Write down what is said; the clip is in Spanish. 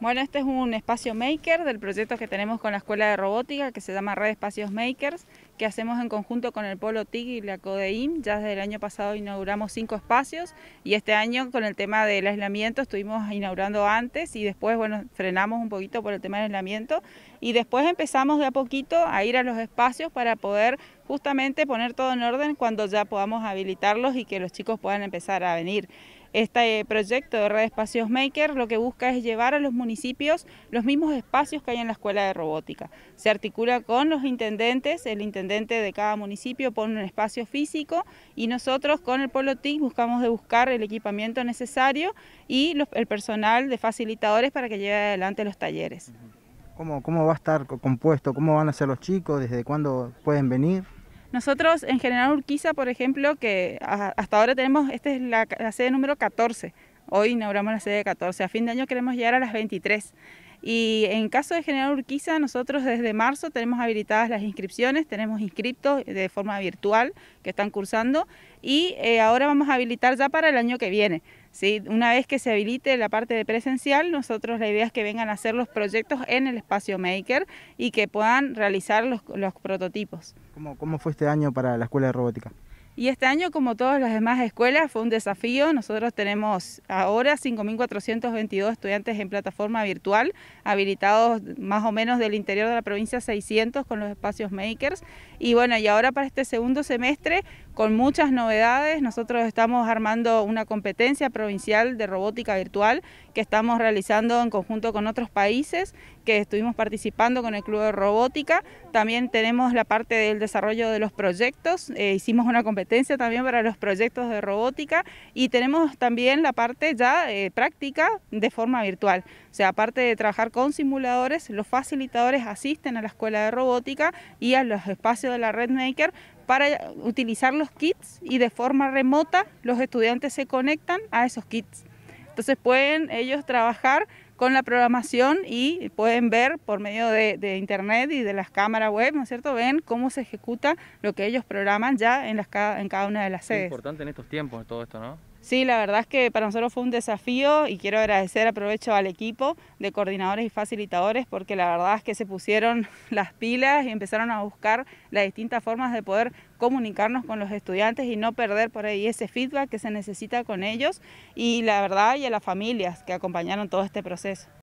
Bueno, este es un espacio maker del proyecto que tenemos con la Escuela de Robótica, que se llama Red Espacios Makers, que hacemos en conjunto con el Polo TIC y la CODEIM. Ya desde el año pasado inauguramos cinco espacios y este año con el tema del aislamiento estuvimos inaugurando antes y después, bueno, frenamos un poquito por el tema del aislamiento y después empezamos de a poquito a ir a los espacios para poder justamente poner todo en orden cuando ya podamos habilitarlos y que los chicos puedan empezar a venir. Este eh, proyecto de Red Espacios Maker lo que busca es llevar a los municipios los mismos espacios que hay en la escuela de robótica. Se articula con los intendentes, el intendente de cada municipio pone un espacio físico y nosotros con el Polo TIC buscamos de buscar el equipamiento necesario y el personal de facilitadores para que lleve adelante los talleres. ¿Cómo, ¿Cómo va a estar compuesto? ¿Cómo van a ser los chicos? ¿Desde cuándo pueden venir? Nosotros en General Urquiza, por ejemplo, que hasta ahora tenemos, esta es la, sede número 14, hoy inauguramos la sede 14, a fin de año queremos llegar a las 23. Y en caso de General Urquiza, nosotros desde marzo tenemos habilitadas las inscripciones, tenemos inscriptos de forma virtual que están cursando y eh, ahora vamos a habilitar ya para el año que viene. ¿sí? Una vez que se habilite la parte de presencial, nosotros la idea es que vengan a hacer los proyectos en el espacio Maker y que puedan realizar los, prototipos. ¿Cómo, ¿Cómo fue este año para la Escuela de Robótica? Y este año, como todas las demás escuelas, fue un desafío. Nosotros tenemos ahora 5.422 estudiantes en plataforma virtual, habilitados más o menos del interior de la provincia 600 con los espacios makers. Y bueno, y ahora para este segundo semestre con muchas novedades. Nosotros estamos armando una competencia provincial de robótica virtual que estamos realizando en conjunto con otros países que estuvimos participando con el Club de Robótica. También tenemos la parte del desarrollo de los proyectos. Eh, hicimos una competencia también para los proyectos de robótica y tenemos también la parte ya eh, práctica de forma virtual. O sea, aparte de trabajar con simuladores, los facilitadores asisten a la escuela de robótica y a los espacios de la Red Maker para utilizar los kits y de forma remota los estudiantes se conectan a esos kits. Entonces pueden ellos trabajar con la programación y pueden ver por medio de, internet y de las cámaras web, ¿no es cierto? Ven cómo se ejecuta lo que ellos programan ya en, las, en cada una de las sedes. Es importante en estos tiempos todo esto, ¿no? Sí, la verdad es que para nosotros fue un desafío y quiero agradecer, aprovecho al equipo de coordinadores y facilitadores porque la verdad es que se pusieron las pilas y empezaron a buscar las distintas formas de poder comunicarnos con los estudiantes y no perder por ahí ese feedback que se necesita con ellos y la verdad y a las familias que acompañaron todo este proceso.